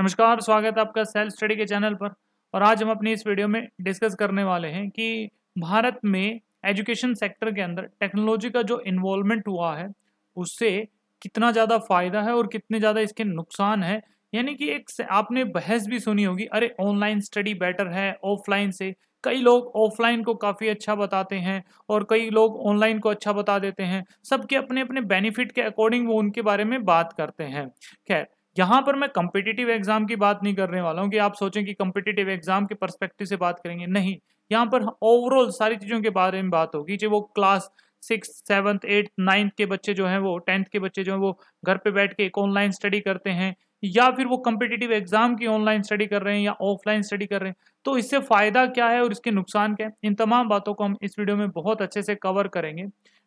नमस्कार स्वागत है आपका सेल्फ स्टडी के चैनल पर और आज हम अपनी इस वीडियो में डिस्कस करने वाले हैं कि भारत में एजुकेशन सेक्टर के अंदर टेक्नोलॉजी का जो इन्वॉल्वमेंट हुआ है उससे कितना ज़्यादा फायदा है और कितने ज़्यादा इसके नुकसान है यानी कि एक आपने बहस भी सुनी होगी अरे ऑनलाइन स्टडी बेटर है ऑफलाइन से कई लोग ऑफलाइन को काफ़ी अच्छा बताते हैं और कई लोग ऑनलाइन को अच्छा बता देते हैं सबके अपने अपने बेनिफिट के अकॉर्डिंग वो उनके बारे में बात करते हैं खैर यहाँ पर मैं कम्पिटिटिव एग्जाम की बात नहीं करने वाला हूँ कि आप सोचें कि कंपिटेटिव एग्जाम के परस्पेक्टिव से बात करेंगे नहीं यहाँ पर ओवरऑल सारी चीज़ों के बारे में बात होगी चाहे वो class six seventh eighth ninth के बच्चे जो हैं वो टेंथ के बच्चे जो हैं वो घर पे बैठ के एक ऑनलाइन स्टडी करते हैं या फिर वो कम्पिटिटिव एग्जाम की ऑनलाइन स्टडी कर रहे हैं या ऑफलाइन स्टडी कर रहे हैं तो इससे फ़ायदा क्या है और इसके नुकसान क्या है इन तमाम बातों को हम इस वीडियो में बहुत अच्छे से कवर करेंगे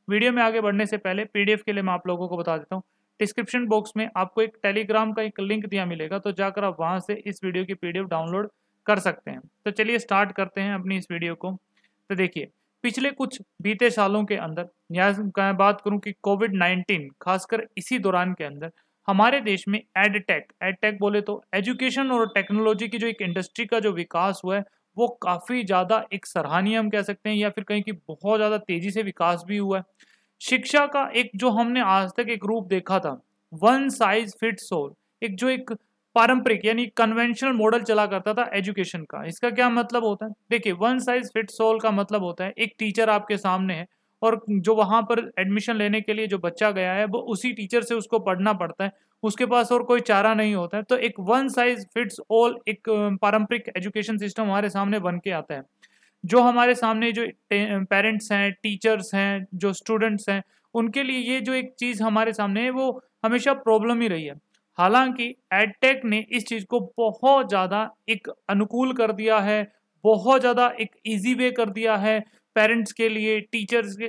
वीडियो में आगे बढ़ने से पहले पीडीएफ के लिए मैं आप लोगों को बता देता हूँ डिस्क्रिप्शन बॉक्स में आपको एक टेलीग्राम का एक लिंक दिया मिलेगा तो जाकर आप वहाँ से इस वीडियो की पी डाउनलोड कर सकते हैं तो चलिए स्टार्ट करते हैं अपनी इस वीडियो को तो देखिए पिछले कुछ बीते सालों के अंदर या मैं बात करूं कि कोविड 19 खासकर इसी दौरान के अंदर हमारे देश में एडटेक एडटेक बोले तो एजुकेशन और टेक्नोलॉजी की जो एक इंडस्ट्री का जो विकास हुआ है वो काफ़ी ज़्यादा एक सराहनीय हम कह सकते हैं या फिर कहीं कि बहुत ज़्यादा तेज़ी से विकास भी हुआ है शिक्षा का एक जो हमने आज तक एक रूप देखा था वन साइज फिट सोल एक जो एक पारंपरिक यानी कन्वेंशनल मॉडल चला करता था एजुकेशन का इसका क्या मतलब होता है देखिए वन साइज फिट सोल का मतलब होता है एक टीचर आपके सामने है और जो वहाँ पर एडमिशन लेने के लिए जो बच्चा गया है वो उसी टीचर से उसको पढ़ना पड़ता है उसके पास और कोई चारा नहीं होता है तो एक वन साइज फिट्स ऑल एक पारंपरिक एजुकेशन सिस्टम हमारे सामने बन के आता है जो हमारे सामने जो पेरेंट्स हैं टीचर्स हैं जो स्टूडेंट्स हैं उनके लिए ये जो एक चीज़ हमारे सामने है वो हमेशा प्रॉब्लम ही रही है हालांकि एडटेक ने इस चीज़ को बहुत ज़्यादा एक अनुकूल कर दिया है बहुत ज़्यादा एक इजी वे कर दिया है पेरेंट्स के लिए टीचर्स के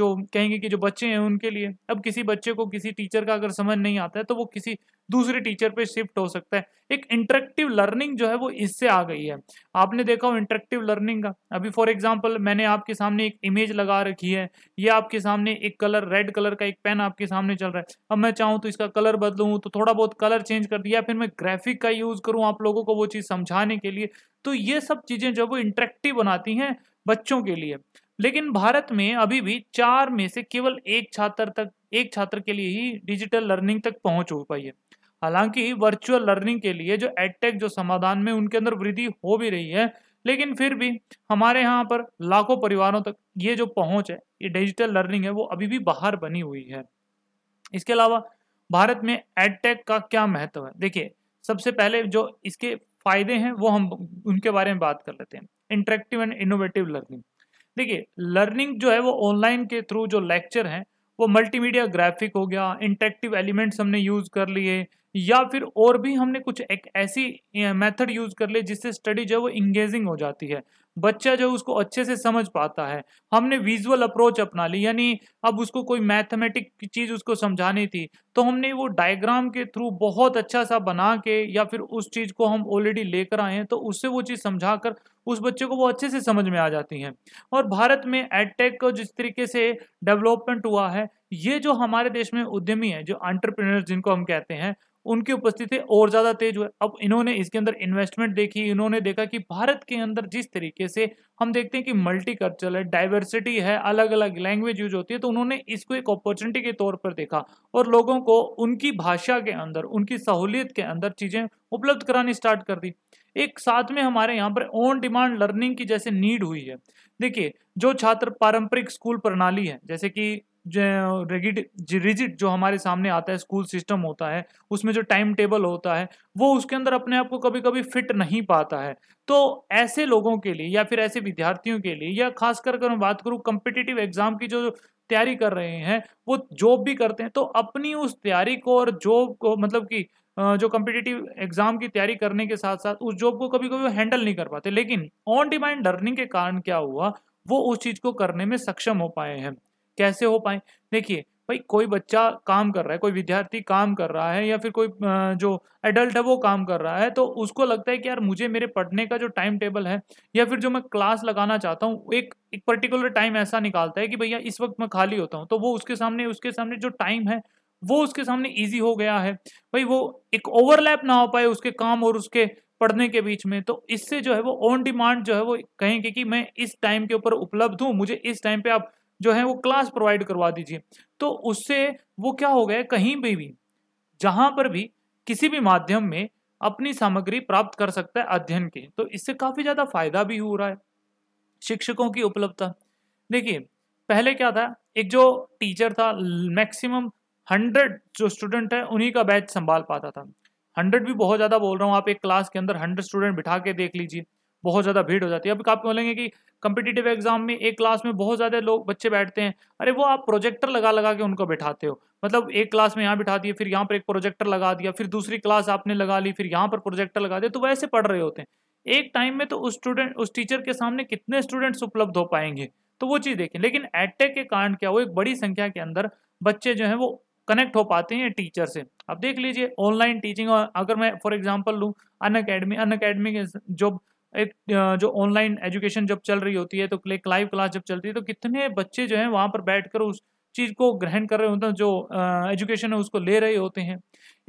जो कहेंगे कि जो बच्चे हैं उनके लिए अब किसी बच्चे को किसी टीचर का अगर समझ नहीं आता है तो वो किसी दूसरे टीचर पे शिफ्ट हो सकता है एक इंटरेक्टिव लर्निंग जो है वो इससे आ गई है आपने देखा हो इंटरेक्टिव लर्निंग का अभी फॉर एग्जांपल मैंने आपके सामने एक इमेज लगा रखी है या आपके सामने एक कलर रेड कलर का एक पेन आपके सामने चल रहा है अब मैं चाहूँ तो इसका कलर बदलूँ तो थोड़ा बहुत कलर चेंज कर दिया फिर मैं ग्राफिक का यूज़ करूँ आप लोगों को वो चीज़ समझाने के लिए तो ये सब चीज़ें जो है वो इंटरेक्टिव बनाती हैं बच्चों के लिए लेकिन भारत में अभी भी चार में से केवल एक छात्र तक एक छात्र के लिए ही डिजिटल लर्निंग तक पहुंच हो पाई है हालांकि वर्चुअल लर्निंग के लिए जो एडटेक जो समाधान में उनके अंदर वृद्धि हो भी रही है लेकिन फिर भी हमारे यहाँ पर लाखों परिवारों तक ये जो पहुँच है ये डिजिटल लर्निंग है वो अभी भी बाहर बनी हुई है इसके अलावा भारत में एडटेक का क्या महत्व है देखिए सबसे पहले जो इसके फायदे हैं वो हम उनके बारे में बात कर लेते हैं इंटरेक्टिव एंड इनोवेटिव लर्निंग देखिए लर्निंग जो है वो ऑनलाइन के थ्रू जो लेक्चर हैं वो मल्टीमीडिया ग्राफिक हो गया इंटरेक्टिव एलिमेंट्स हमने यूज़ कर लिए या फिर और भी हमने कुछ एक ऐसी मेथड यूज़ कर लिए जिससे स्टडी जो है वो इंगेजिंग हो जाती है बच्चा जो उसको अच्छे से समझ पाता है हमने विजुअल अप्रोच अपना ली यानी अब उसको कोई मैथमेटिक की चीज़ उसको समझानी थी तो हमने वो डायग्राम के थ्रू बहुत अच्छा सा बना के या फिर उस चीज़ को हम ऑलरेडी लेकर आए हैं तो उससे वो चीज़ समझा कर उस बच्चे को वो अच्छे से समझ में आ जाती हैं और भारत में एडटेक का जिस तरीके से डेवलपमेंट हुआ है ये जो हमारे देश में उद्यमी है जो एंटरप्रेनर जिनको हम कहते हैं उनकी उपस्थिति और ज़्यादा तेज हुआ अब इन्होंने इसके अंदर इन्वेस्टमेंट देखी इन्होंने देखा कि भारत के अंदर जिस तरीके से हम देखते हैं कि मल्टी कल्चरल है डाइवर्सिटी है अलग अलग लैंग्वेज यूज होती है तो उन्होंने इसको एक अपॉर्चुनिटी के तौर पर देखा और लोगों को उनकी भाषा के अंदर उनकी सहूलियत के अंदर चीज़ें उपलब्ध करानी स्टार्ट कर दी एक साथ में हमारे यहाँ पर ऑन डिमांड लर्निंग की जैसे नीड हुई है देखिए जो छात्र पारंपरिक स्कूल प्रणाली है जैसे कि रिजिड जो हमारे सामने आता है स्कूल सिस्टम होता है उसमें जो टाइम टेबल होता है वो उसके अंदर अपने आप को कभी कभी फिट नहीं पाता है तो ऐसे लोगों के लिए या फिर ऐसे विद्यार्थियों के लिए या खास कर अगर मैं बात करूँ कम्पिटिटिव एग्जाम की जो तैयारी कर रहे हैं वो जॉब भी करते हैं तो अपनी उस तैयारी को और जॉब को मतलब कि जो कम्पिटिटिव एग्जाम की तैयारी करने के साथ साथ उस जॉब को कभी कभी हैंडल नहीं कर पाते लेकिन ऑन डिमांड लर्निंग के कारण क्या हुआ वो उस चीज़ को करने में सक्षम हो पाए हैं कैसे हो पाए देखिए भाई कोई बच्चा काम कर रहा है कोई विद्यार्थी काम कर रहा है या फिर कोई जो एडल्ट है वो काम कर रहा है तो उसको लगता है कि यार मुझे मेरे पढ़ने का जो टाइम टेबल है या फिर जो मैं क्लास लगाना चाहता हूँ एक एक पर्टिकुलर टाइम ऐसा निकालता है कि भैया इस वक्त मैं खाली होता हूँ तो वो उसके सामने उसके सामने जो टाइम है वो उसके सामने ईजी हो गया है भाई वो एक ओवरलैप ना हो पाए उसके काम और उसके पढ़ने के बीच में तो इससे जो है वो ऑन डिमांड जो है वो कहेंगे कि मैं इस टाइम के ऊपर उपलब्ध हूँ मुझे इस टाइम पे आप जो है वो क्लास प्रोवाइड करवा दीजिए तो उससे वो क्या हो गया कहीं भी भी जहाँ पर भी किसी भी माध्यम में अपनी सामग्री प्राप्त कर सकता है अध्ययन के तो इससे काफ़ी ज़्यादा फायदा भी हो रहा है शिक्षकों की उपलब्धता देखिए पहले क्या था एक जो टीचर था मैक्सिमम हंड्रेड जो स्टूडेंट है उन्हीं का बैच संभाल पाता था हंड्रेड भी बहुत ज़्यादा बोल रहा हूँ आप एक क्लास के अंदर हंड्रेड स्टूडेंट बिठा के देख लीजिए बहुत ज़्यादा भीड़ हो जाती है अब आप बोलेंगे कि कंपिटेटिव एग्जाम में एक क्लास में बहुत ज़्यादा लोग बच्चे बैठते हैं अरे वो आप प्रोजेक्टर लगा लगा के उनको बैठाते हो मतलब एक क्लास में यहाँ बिठा दिए फिर यहाँ पर एक प्रोजेक्टर लगा दिया फिर दूसरी क्लास आपने लगा ली फिर यहाँ पर प्रोजेक्टर लगा दिया तो वैसे पढ़ रहे होते हैं एक टाइम में तो उस स्टूडेंट उस टीचर के सामने कितने स्टूडेंट्स उपलब्ध हो पाएंगे तो वो चीज़ देखें लेकिन एटेक के कारण क्या वो एक बड़ी संख्या के अंदर बच्चे जो हैं वो कनेक्ट हो पाते हैं टीचर से अब देख लीजिए ऑनलाइन टीचिंग और अगर मैं फॉर एग्जाम्पल लूँ अन अकेडमी अन अकेडमी के जो एक uh, जो ऑनलाइन एजुकेशन जब चल रही होती है तो लाइव क्लास जब चलती है तो कितने बच्चे जो हैं वहाँ पर बैठ कर उस चीज़ को ग्रहण कर रहे होते हैं जो एजुकेशन uh, है उसको ले रहे होते हैं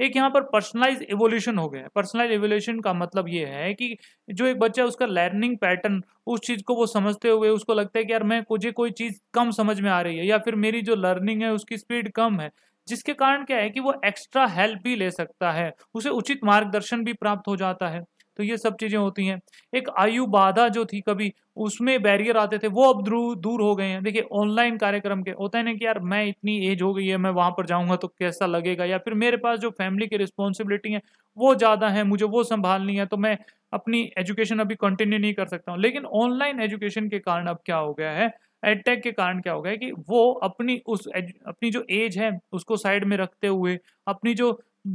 एक यहाँ पर पर्सनलाइज एवोल्यूशन हो गया है पर्सनलाइज एवोल्यूशन का मतलब ये है कि जो एक बच्चा है उसका लर्निंग पैटर्न उस चीज़ को वो समझते हुए उसको लगता है कि यार मैं मुझे कोई चीज़ कम समझ में आ रही है या फिर मेरी जो लर्निंग है उसकी स्पीड कम है जिसके कारण क्या है कि वो एक्स्ट्रा हेल्प भी ले सकता है उसे उचित मार्गदर्शन भी प्राप्त हो जाता है तो ये सब चीज़ें होती हैं एक आयु बाधा जो थी कभी उसमें बैरियर आते थे वो अब दूर हो गए हैं देखिए ऑनलाइन कार्यक्रम के होता है ना कि यार मैं इतनी एज हो गई है मैं वहाँ पर जाऊँगा तो कैसा लगेगा या फिर मेरे पास जो फैमिली की रिस्पॉन्सिबिलिटी है वो ज़्यादा है मुझे वो संभालनी है तो मैं अपनी एजुकेशन अभी कंटिन्यू नहीं कर सकता हूँ लेकिन ऑनलाइन एजुकेशन के कारण अब क्या हो गया है एडटेक के कारण क्या हो गया कि वो अपनी उस अपनी जो एज है उसको साइड में रखते हुए अपनी जो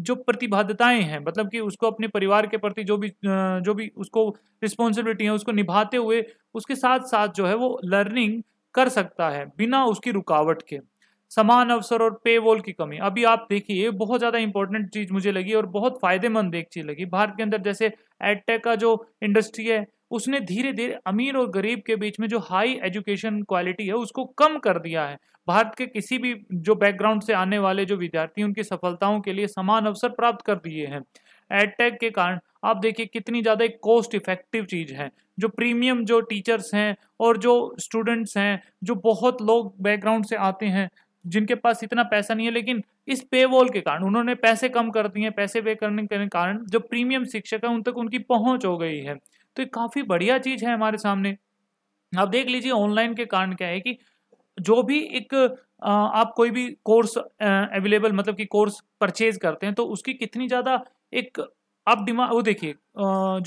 जो प्रतिबद्धताएं हैं मतलब कि उसको अपने परिवार के प्रति जो भी जो भी उसको रिस्पॉन्सिबिलिटी है उसको निभाते हुए उसके साथ साथ जो है वो लर्निंग कर सकता है बिना उसकी रुकावट के समान अवसर और पे वॉल की कमी अभी आप देखिए बहुत ज़्यादा इंपॉर्टेंट चीज़ मुझे लगी और बहुत फ़ायदेमंद एक चीज़ लगी भारत के अंदर जैसे एडटेक का जो इंडस्ट्री है उसने धीरे धीरे अमीर और गरीब के बीच में जो हाई एजुकेशन क्वालिटी है उसको कम कर दिया है भारत के किसी भी जो बैकग्राउंड से आने वाले जो विद्यार्थी उनकी सफलताओं के लिए समान अवसर प्राप्त कर दिए हैं एडटेक के कारण आप देखिए कितनी ज़्यादा एक कॉस्ट इफेक्टिव चीज़ है जो प्रीमियम जो टीचर्स हैं और जो स्टूडेंट्स हैं जो बहुत लोग बैकग्राउंड से आते हैं जिनके पास इतना पैसा नहीं है लेकिन इस पे वॉल के कारण उन्होंने पैसे कम कर दिए पैसे पे करने के कारण जो प्रीमियम शिक्षक है उन तक उनकी पहुंच हो गई है तो ये काफ़ी बढ़िया चीज़ है हमारे सामने आप देख लीजिए ऑनलाइन के कारण क्या है कि जो भी एक आप कोई भी कोर्स अवेलेबल मतलब कि कोर्स परचेज करते हैं तो उसकी कितनी ज़्यादा एक आप डिमांड वो देखिए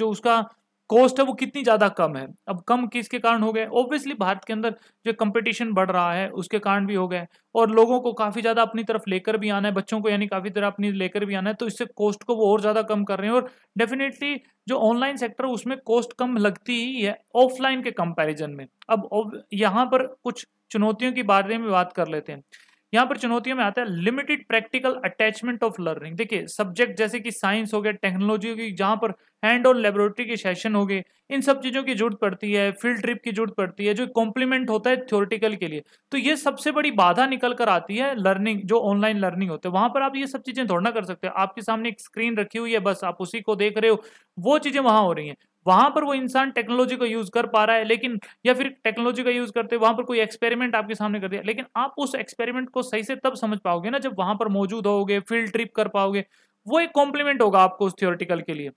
जो उसका कॉस्ट है वो कितनी ज़्यादा कम है अब कम किसके कारण हो गए ऑब्वियसली भारत के अंदर जो कंपटीशन बढ़ रहा है उसके कारण भी हो गए और लोगों को काफ़ी ज़्यादा अपनी तरफ लेकर भी आना है बच्चों को यानी काफ़ी तरह अपनी लेकर भी आना है तो इससे कॉस्ट को वो और ज़्यादा कम कर रहे हैं और डेफिनेटली जो ऑनलाइन सेक्टर उसमें कॉस्ट कम लगती ही है ऑफलाइन के कंपेरिजन में अब यहाँ पर कुछ चुनौतियों के बारे में बात कर लेते हैं यहाँ पर चुनौतियों में आता है limited practical attachment of learning देखिए सब्जेक्ट जैसे कि साइंस हो गया टेक्नोलॉजी होगी जहाँ पर हैंड और लेबोरेटरी के सेशन हो गए इन सब चीज़ों की जरूरत पड़ती है फील्ड ट्रिप की जरूरत पड़ती है जो कॉम्प्लीमेंट होता है थ्योरेटिकल के लिए तो ये सबसे बड़ी बाधा निकल कर आती है लर्निंग जो ऑनलाइन लर्निंग होते है वहाँ पर आप ये सब चीज़ें थोड़ा ना कर सकते हैं आपके सामने एक स्क्रीन रखी हुई है बस आप उसी को देख रहे हो वो चीज़ें वहाँ हो रही हैं वहां पर वो इंसान टेक्नोलॉजी का यूज कर पा रहा है लेकिन या फिर टेक्नोलॉजी का यूज करते वहां पर कोई एक्सपेरिमेंट आपके सामने कर दिया लेकिन आप उस एक्सपेरिमेंट को सही से तब समझ पाओगे ना जब वहां पर मौजूद होगे फील्ड ट्रिप कर पाओगे वो एक कॉम्प्लीमेंट होगा आपको उस थियोरटिकल के लिए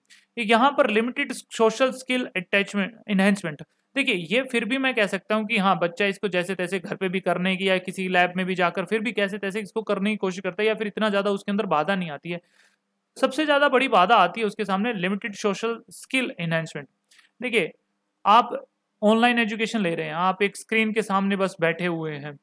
यहाँ पर limited social skill attachment enhancement देखिए ये फिर भी मैं कह सकता हूँ कि हाँ बच्चा इसको जैसे तैसे घर पे भी करने की या किसी लैब में भी जाकर फिर भी कैसे तैसे इसको करने की कोशिश करता है या फिर इतना ज़्यादा उसके अंदर बाधा नहीं आती है सबसे ज़्यादा बड़ी बाधा आती है उसके सामने लिमिटेड सोशल स्किल इन्हेंसमेंट देखिए आप ऑनलाइन एजुकेशन ले रहे हैं आप एक स्क्रीन के सामने बस बैठे हुए हैं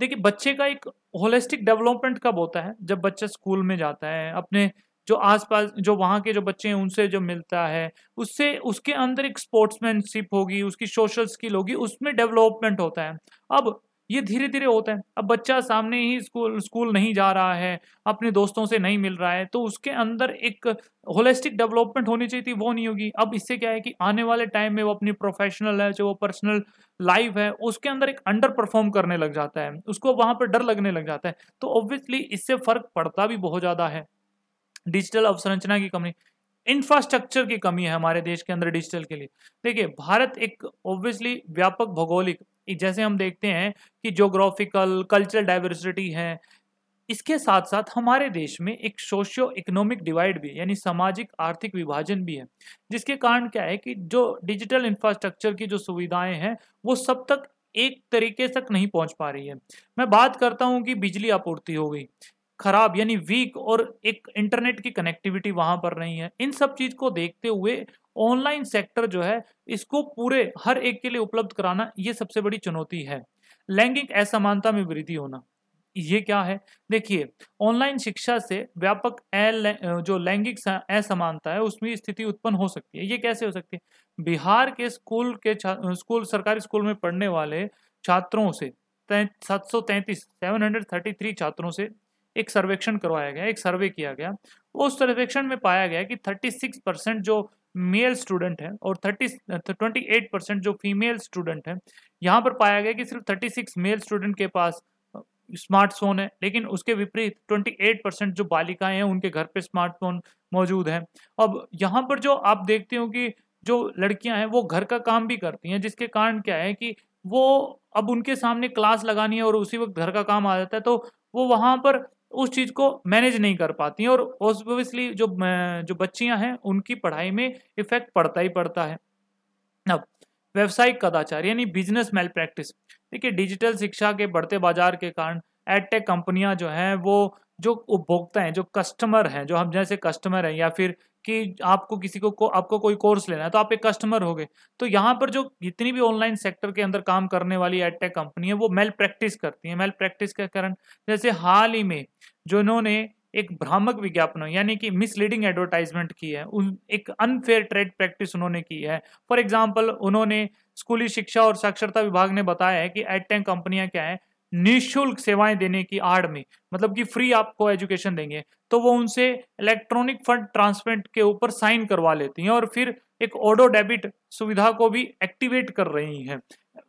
देखिए बच्चे का एक होलिस्टिक डेवलपमेंट कब होता है जब बच्चा स्कूल में जाता है अपने जो आसपास जो वहाँ के जो बच्चे हैं उनसे जो मिलता है उससे उसके अंदर एक स्पोर्ट्समैनशिप होगी उसकी सोशल स्किल होगी उसमें डेवलपमेंट होता है अब ये धीरे धीरे होता है अब बच्चा सामने ही स्कूल स्कूल नहीं जा रहा है अपने दोस्तों से नहीं मिल रहा है तो उसके अंदर एक होलिस्टिक डेवलपमेंट होनी चाहिए थी वो नहीं होगी अब इससे क्या है कि आने वाले टाइम में वो अपनी प्रोफेशनल है जो वो पर्सनल लाइफ है उसके अंदर एक अंडर परफॉर्म करने लग जाता है उसको वहां पर डर लगने लग जाता है तो ऑब्वियसली इससे फर्क पड़ता भी बहुत ज़्यादा है डिजिटल अवसंरचना की कमी इंफ्रास्ट्रक्चर की कमी है हमारे देश के अंदर डिजिटल के लिए देखिए भारत एक ऑब्वियसली व्यापक भौगोलिक जैसे हम देखते हैं कि जोग्राफिकल कल्चरल डाइवर्सिटी है इसके साथ साथ हमारे देश में एक सोशियो इकोनॉमिक डिवाइड भी है यानी सामाजिक आर्थिक विभाजन भी है जिसके कारण क्या है कि जो डिजिटल इंफ्रास्ट्रक्चर की जो सुविधाएं हैं वो सब तक एक तरीके तक नहीं पहुंच पा रही है मैं बात करता हूं कि बिजली आपूर्ति हो गई खराब यानी वीक और एक इंटरनेट की कनेक्टिविटी वहां पर नहीं है इन सब चीज को देखते हुए ऑनलाइन सेक्टर जो है इसको पूरे हर एक के लिए उपलब्ध कराना ये सबसे बड़ी चुनौती है लैंगिक असमानता में वृद्धि होना ये क्या है देखिए ऑनलाइन शिक्षा से व्यापक जो लैंगिक असमानता है उसमें स्थिति उत्पन्न हो सकती है ये कैसे हो सकती है बिहार के स्कूल के स्कूल सरकारी स्कूल में पढ़ने वाले छात्रों से सात सौ तैंतीस सेवन हंड्रेड थर्टी थ्री छात्रों से एक सर्वेक्षण करवाया गया एक सर्वे किया गया उस सर्वेक्षण में पाया गया कि 36 परसेंट जो मेल स्टूडेंट है और 30 28 परसेंट जो फीमेल स्टूडेंट है यहाँ पर पाया गया कि सिर्फ 36 मेल स्टूडेंट के पास स्मार्टफोन है लेकिन उसके विपरीत 28 परसेंट जो बालिकाएं हैं उनके घर पे स्मार्टफोन मौजूद हैं अब यहाँ पर जो आप देखते हो कि जो लड़कियां हैं वो घर का काम भी करती हैं जिसके कारण क्या है कि वो अब उनके सामने क्लास लगानी है और उसी वक्त घर का काम आ जाता है तो वो वहाँ पर उस चीज़ को मैनेज नहीं कर पाती हैं और ऑब्वियसली जो जो बच्चियां हैं उनकी पढ़ाई में इफेक्ट पड़ता ही पड़ता है अब व्यवसायिक कदाचार यानी बिजनेस मेल प्रैक्टिस देखिए डिजिटल शिक्षा के बढ़ते बाजार के कारण एडटेक कंपनियां जो हैं वो जो उपभोक्ता हैं जो कस्टमर हैं जो हम जैसे कस्टमर हैं या फिर कि आपको किसी को, को आपको कोई कोर्स लेना है तो आप एक कस्टमर हो गए तो यहाँ पर जो जितनी भी ऑनलाइन सेक्टर के अंदर काम करने वाली एडटेक कंपनी है वो मेल प्रैक्टिस करती है मेल प्रैक्टिस के कारण जैसे हाल ही में जो इन्होंने एक भ्रामक विज्ञापन यानी कि मिसलीडिंग एडवर्टाइजमेंट की है उन एक अनफेयर ट्रेड प्रैक्टिस उन्होंने की है फॉर एग्जाम्पल उन्होंने स्कूली शिक्षा और साक्षरता विभाग ने बताया है कि एडटेक कंपनियाँ क्या है निःशुल्क सेवाएं देने की आड़ में मतलब कि फ्री आपको एजुकेशन देंगे तो वो उनसे इलेक्ट्रॉनिक फंड ट्रांसफरेंट के ऊपर साइन करवा लेती हैं और फिर एक ऑडो डेबिट सुविधा को भी एक्टिवेट कर रही हैं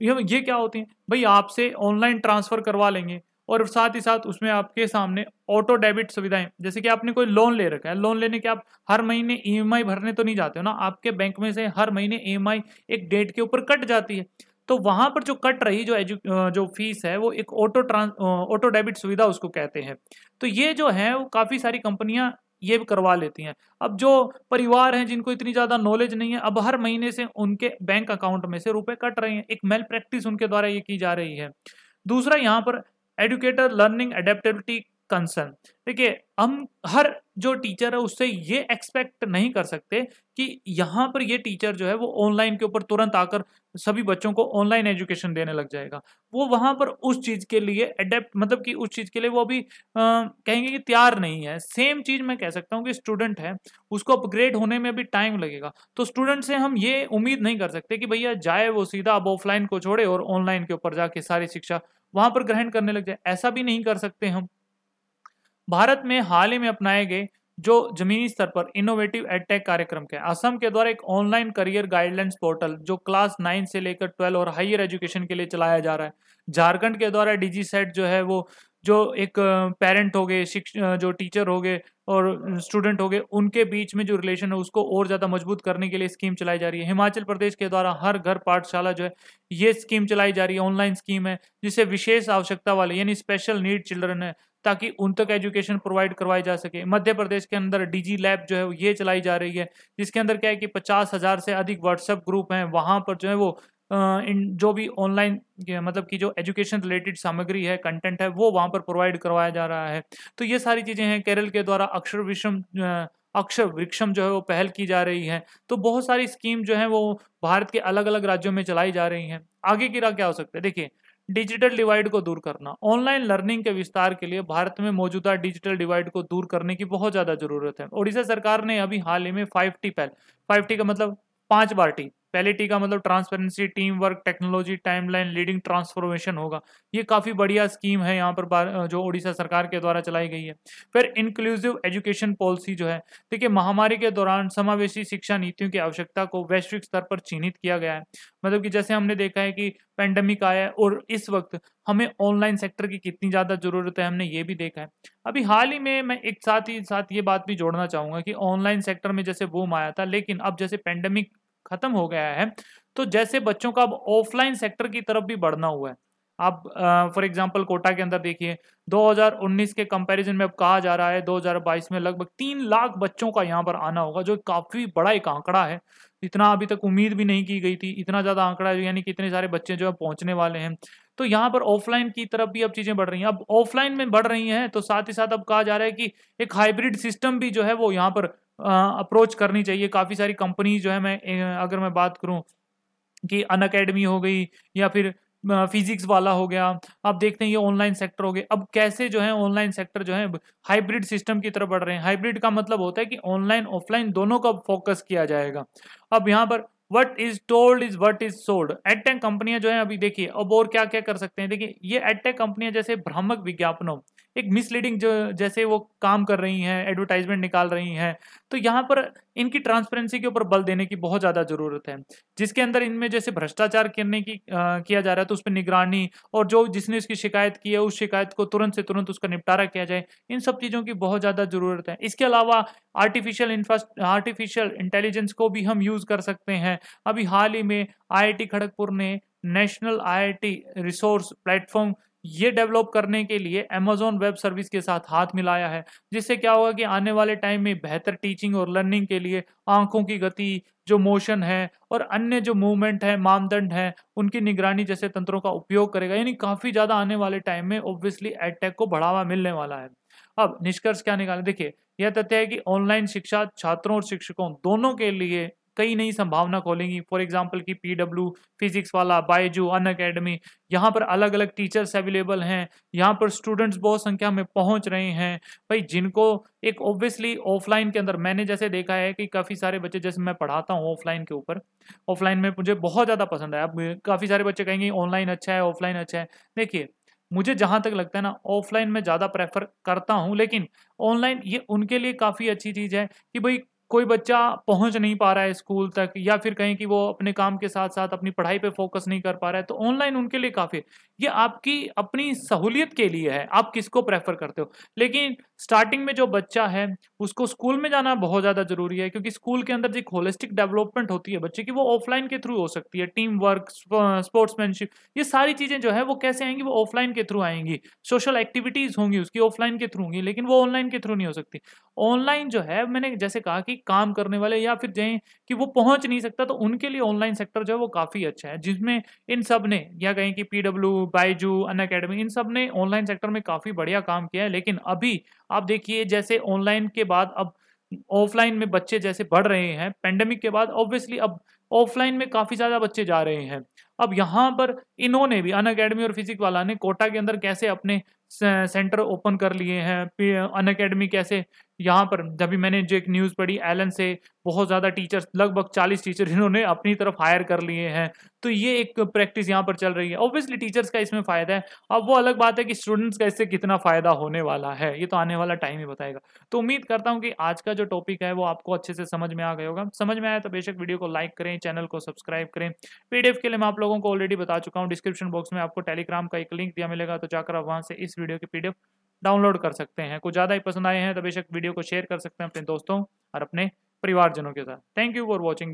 ये क्या होती हैं भाई आपसे ऑनलाइन ट्रांसफ़र करवा लेंगे और साथ ही साथ उसमें आपके सामने ऑटो डेबिट सुविधाएं जैसे कि आपने कोई लोन ले रखा है लोन लेने के आप हर महीने ईएमआई e भरने तो नहीं जाते हो ना आपके बैंक में से हर महीने ईएमआई e एक डेट के ऊपर कट जाती है तो वहाँ पर जो कट रही जो एजु जो फीस है वो एक ऑटो ट्रांस ऑटो डेबिट सुविधा उसको कहते हैं तो ये जो है वो काफ़ी सारी कंपनियाँ ये भी करवा लेती हैं अब जो परिवार हैं जिनको इतनी ज़्यादा नॉलेज नहीं है अब हर महीने से उनके बैंक अकाउंट में से रुपए कट रहे हैं एक मेल प्रैक्टिस उनके द्वारा ये की जा रही है दूसरा यहाँ पर एडुकेटर लर्निंग एडेप्टेबिलिटी कंसर्न देखिए हम हर जो टीचर है उससे ये एक्सपेक्ट नहीं कर सकते कि यहाँ पर ये टीचर जो है वो ऑनलाइन के ऊपर तुरंत आकर सभी बच्चों को ऑनलाइन एजुकेशन देने लग जाएगा वो वहाँ पर उस चीज़ के लिए एडेप्ट मतलब कि उस चीज़ के लिए वो अभी कहेंगे कि तैयार नहीं है सेम चीज़ मैं कह सकता हूँ कि स्टूडेंट है उसको अपग्रेड होने में अभी टाइम लगेगा तो स्टूडेंट से हम ये उम्मीद नहीं कर सकते कि भैया जाए वो सीधा अब ऑफलाइन को छोड़े और ऑनलाइन के ऊपर जाके सारी शिक्षा वहाँ पर ग्रहण करने लग जाए ऐसा भी नहीं कर सकते हम भारत में हाल ही में अपनाए गए जो जमीनी स्तर पर इनोवेटिव एडटेक कार्यक्रम के असम के द्वारा एक ऑनलाइन करियर गाइडलाइंस पोर्टल जो क्लास नाइन से लेकर ट्वेल्व और हायर एजुकेशन के लिए चलाया जा रहा है झारखंड के द्वारा डीजी सेट जो है वो जो एक पेरेंट हो गए जो टीचर हो गए और स्टूडेंट हो गए उनके बीच में जो रिलेशन है उसको और ज़्यादा मजबूत करने के लिए स्कीम चलाई जा रही है हिमाचल प्रदेश के द्वारा हर घर पाठशाला जो है ये स्कीम चलाई जा रही है ऑनलाइन स्कीम है जिसे विशेष आवश्यकता वाले यानी स्पेशल नीड चिल्ड्रन है ताकि उन तक एजुकेशन प्रोवाइड करवाई जा सके मध्य प्रदेश के अंदर डीजी लैब जो है वो ये चलाई जा रही है जिसके अंदर क्या है कि पचास हज़ार से अधिक व्हाट्सएप ग्रुप हैं वहाँ पर जो है वो इन जो भी ऑनलाइन मतलब कि जो एजुकेशन रिलेटेड सामग्री है कंटेंट है वो वहाँ पर प्रोवाइड करवाया जा रहा है तो ये सारी चीज़ें हैं केरल के द्वारा अक्षर विषम अक्षर वृक्षम जो है वो पहल की जा रही है तो बहुत सारी स्कीम जो है वो भारत के अलग अलग राज्यों में चलाई जा रही हैं आगे की राह क्या हो सकता है देखिए डिजिटल डिवाइड को दूर करना ऑनलाइन लर्निंग के विस्तार के लिए भारत में मौजूदा डिजिटल डिवाइड को दूर करने की बहुत ज़्यादा जरूरत है ओडिशा सरकार ने अभी हाल ही में फाइव टी पहल फाइव टी का मतलब पांच बार टी पहले टी का मतलब transparency team work technology timeline leading transformation होगा ये काफ़ी बढ़िया स्कीम है यहाँ पर जो उड़ीसा सरकार के द्वारा चलाई गई है फिर इंक्लूसिव एजुकेशन पॉलिसी जो है देखिए महामारी के दौरान समावेशी शिक्षा नीतियों की आवश्यकता को वैश्विक स्तर पर चिन्हित किया गया है मतलब कि जैसे हमने देखा है कि पेंडेमिक आया है और इस वक्त हमें ऑनलाइन सेक्टर की कितनी ज़्यादा ज़रूरत है हमने ये भी देखा है अभी हाल ही में मैं एक साथ ही साथ ये बात भी जोड़ना चाहूँगा कि ऑनलाइन सेक्टर में जैसे बूम आया था लेकिन अब जैसे पेंडेमिक खत्म हो गया है तो जैसे बच्चों का अब ऑफलाइन सेक्टर की तरफ भी बढ़ना हुआ है आप फॉर एग्जांपल कोटा के अंदर देखिए 2019 के कंपैरिजन में अब कहा जा रहा है 2022 में लगभग तीन लाख बच्चों का यहाँ पर आना होगा जो काफ़ी बड़ा एक आंकड़ा है इतना अभी तक उम्मीद भी नहीं की गई थी इतना ज़्यादा आंकड़ा है यानी कि इतने सारे बच्चे जो है पहुंचने वाले हैं तो यहाँ पर ऑफलाइन की तरफ भी अब चीज़ें बढ़ रही हैं अब ऑफलाइन में बढ़ रही हैं तो साथ ही साथ अब कहा जा रहा है कि एक हाइब्रिड सिस्टम भी जो है वो यहाँ पर अप्रोच करनी चाहिए काफ़ी सारी कंपनी जो है मैं अगर मैं बात करूँ कि अन अकेडमी हो गई या फिर फिजिक्स वाला हो गया आप देखते हैं ये ऑनलाइन सेक्टर हो गए अब कैसे जो है ऑनलाइन सेक्टर जो है हाइब्रिड सिस्टम की तरफ बढ़ रहे हैं हाइब्रिड का मतलब होता है कि ऑनलाइन ऑफलाइन दोनों का फोकस किया जाएगा अब यहाँ पर what is told is what is sold edtech कंपनियां जो है अभी देखिए अब और क्या क्या कर सकते हैं देखिए ये एडटेक कंपनियां जैसे भ्रामक विज्ञापनों एक मिसलीडिंग जो जैसे वो काम कर रही हैं एडवर्टाइजमेंट निकाल रही हैं तो यहाँ पर इनकी ट्रांसपेरेंसी के ऊपर बल देने की बहुत ज़्यादा ज़रूरत है जिसके अंदर इनमें जैसे भ्रष्टाचार करने की आ, किया जा रहा है तो उस पर निगरानी और जो जिसने उसकी शिकायत की है उस शिकायत को तुरंत से तुरंत उसका निपटारा किया जाए इन सब चीज़ों की बहुत ज़्यादा ज़रूरत है इसके अलावा आर्टिफिशियल इंफ्रा आर्टिफिशियल इंटेलिजेंस को भी हम यूज़ कर सकते हैं अभी हाल ही में आई खड़गपुर ने नेशनल आई रिसोर्स प्लेटफॉर्म ये डेवलप करने के लिए अमेजोन वेब सर्विस के साथ हाथ मिलाया है जिससे क्या होगा कि आने वाले टाइम में बेहतर टीचिंग और लर्निंग के लिए आंखों की गति जो मोशन है और अन्य जो मूवमेंट है मानदंड है उनकी निगरानी जैसे तंत्रों का उपयोग करेगा यानी काफ़ी ज़्यादा आने वाले टाइम में ऑब्वियसली एडटेक को बढ़ावा मिलने वाला है अब निष्कर्ष क्या निकाले देखिए यह तथ्य है कि ऑनलाइन शिक्षा छात्रों और शिक्षकों दोनों के लिए कई नई संभावना खोलेंगी फॉर एग्जाम्पल की पी फिजिक्स वाला बायजू अन अकेडमी यहाँ पर अलग अलग टीचर्स अवेलेबल हैं यहाँ पर स्टूडेंट्स बहुत संख्या में पहुँच रहे हैं भाई जिनको एक ऑब्वियसली ऑफलाइन के अंदर मैंने जैसे देखा है कि काफ़ी सारे बच्चे जैसे मैं पढ़ाता हूँ ऑफलाइन के ऊपर ऑफलाइन में मुझे बहुत ज़्यादा पसंद है अब काफ़ी सारे बच्चे कहेंगे ऑनलाइन अच्छा है ऑफलाइन अच्छा है देखिए मुझे जहाँ तक लगता है ना ऑफलाइन में ज़्यादा प्रेफर करता हूँ लेकिन ऑनलाइन ये उनके लिए काफ़ी अच्छी चीज़ है कि भाई कोई बच्चा पहुंच नहीं पा रहा है स्कूल तक या फिर कहें कि वो अपने काम के साथ साथ अपनी पढ़ाई पे फोकस नहीं कर पा रहा है तो ऑनलाइन उनके लिए काफ़ी ये आपकी अपनी सहूलियत के लिए है आप किसको प्रेफर करते हो लेकिन स्टार्टिंग में जो बच्चा है उसको स्कूल में जाना बहुत ज़्यादा जरूरी है क्योंकि स्कूल के अंदर जो होलिस्टिक डेवलपमेंट होती है बच्चे की वो ऑफलाइन के थ्रू हो सकती है टीम वर्क स्पोर्ट्समैनशिप ये सारी चीज़ें जो है वो कैसे आएंगी वो ऑफलाइन के थ्रू आएंगी सोशल एक्टिविटीज़ होंगी उसकी ऑफलाइन के थ्रू होंगी लेकिन वो ऑनलाइन के थ्रू नहीं हो सकती ऑनलाइन जो है मैंने जैसे कहा कि काम करने वाले या फिर जैं कि वो पहुंच नहीं सकता तो उनके लिए ऑनलाइन सेक्टर जो है वो काफ़ी अच्छा है जिसमें इन सब ने या कहें कि पी डब्ल्यू अन अकेडमी इन सब ने ऑनलाइन सेक्टर में काफ़ी बढ़िया काम किया है लेकिन अभी आप देखिए जैसे ऑनलाइन के बाद अब ऑफलाइन में बच्चे जैसे बढ़ रहे हैं पेंडेमिक के बाद ऑब्वियसली अब ऑफलाइन में काफ़ी ज़्यादा बच्चे जा रहे हैं अब यहाँ पर इन्होंने भी अन अकेडमी और फिजिक वाला ने कोटा के अंदर कैसे अपने सेंटर ओपन कर लिए हैं अन अकेडमी कैसे यहाँ पर जब भी मैंने जो एक न्यूज़ पढ़ी एलन से बहुत ज़्यादा टीचर्स लगभग चालीस टीचर इन्होंने अपनी तरफ हायर कर लिए हैं तो ये एक प्रैक्टिस यहाँ पर चल रही है ऑब्वियसली टीचर्स का इसमें फ़ायदा है अब वो अलग बात है कि स्टूडेंट्स का इससे कितना फ़ायदा होने वाला है ये तो आने वाला टाइम ही बताएगा तो उम्मीद करता हूँ कि आज का जो टॉपिक है वो आपको अच्छे से समझ में आ गया होगा समझ में आया तो बेशक वीडियो को लाइक करें चैनल को सब्सक्राइब करें पी के लिए मैं आप लोगों को ऑलरेडी बता चुका हूँ डिस्क्रिप्शन बॉक्स में आपको टेलीग्राम का एक लिंक दिया मिलेगा तो जाकर आप वहाँ से इस वीडियो की पी डाउनलोड कर सकते हैं कुछ ज़्यादा ही पसंद आए हैं तो बेशक वीडियो को शेयर कर सकते हैं अपने दोस्तों और अपने परिवारजनों के साथ थैंक यू फॉर वॉचिंग